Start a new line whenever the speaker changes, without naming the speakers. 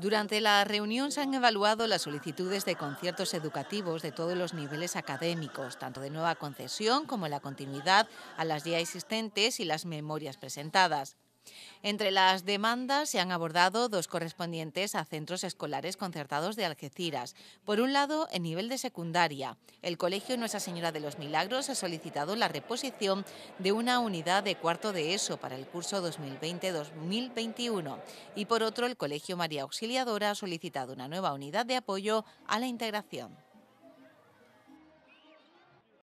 Durante la reunión se han evaluado las solicitudes de conciertos educativos de todos los niveles académicos, tanto de nueva concesión como la continuidad a las ya existentes y las memorias presentadas. Entre las demandas se han abordado dos correspondientes a centros escolares concertados de Algeciras. Por un lado, en nivel de secundaria, el Colegio Nuestra Señora de los Milagros ha solicitado la reposición de una unidad de cuarto de ESO para el curso 2020-2021 y por otro, el Colegio María Auxiliadora ha solicitado una nueva unidad de apoyo a la integración.